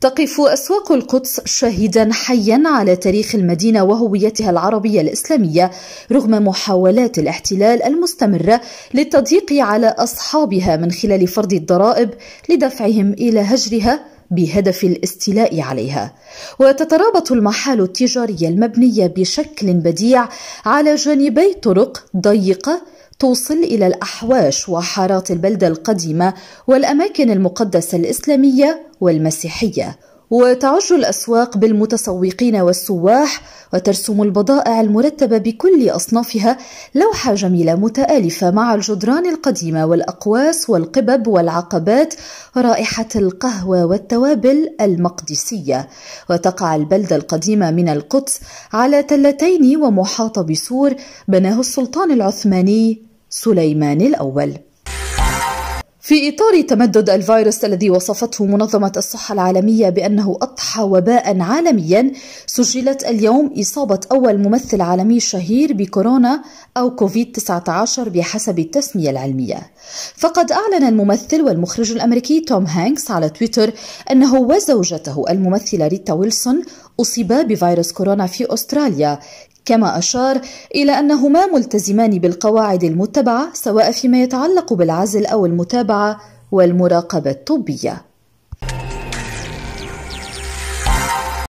تقف أسواق القدس شاهدا حيا على تاريخ المدينة وهويتها العربية الإسلامية رغم محاولات الاحتلال المستمرة للتضييق على أصحابها من خلال فرض الضرائب لدفعهم إلى هجرها بهدف الاستيلاء عليها وتترابط المحال التجاريه المبنيه بشكل بديع على جانبي طرق ضيقه توصل الى الاحواش وحارات البلده القديمه والاماكن المقدسه الاسلاميه والمسيحيه وتعج الأسواق بالمتسوقين والسواح وترسم البضائع المرتبة بكل أصنافها لوحة جميلة متآلفة مع الجدران القديمة والأقواس والقبب والعقبات رائحة القهوة والتوابل المقدسية وتقع البلدة القديمة من القدس على تلتين ومحاطة بسور بناه السلطان العثماني سليمان الأول في إطار تمدد الفيروس الذي وصفته منظمة الصحة العالمية بأنه أضحى وباء عالميا سجلت اليوم إصابة أول ممثل عالمي شهير بكورونا أو كوفيد-19 بحسب التسمية العلمية فقد أعلن الممثل والمخرج الأمريكي توم هانكس على تويتر أنه وزوجته الممثلة ريتا ويلسون أصيبا بفيروس كورونا في أستراليا كما أشار إلى أنهما ملتزمان بالقواعد المتبعة سواء فيما يتعلق بالعزل أو المتابعة والمراقبة الطبية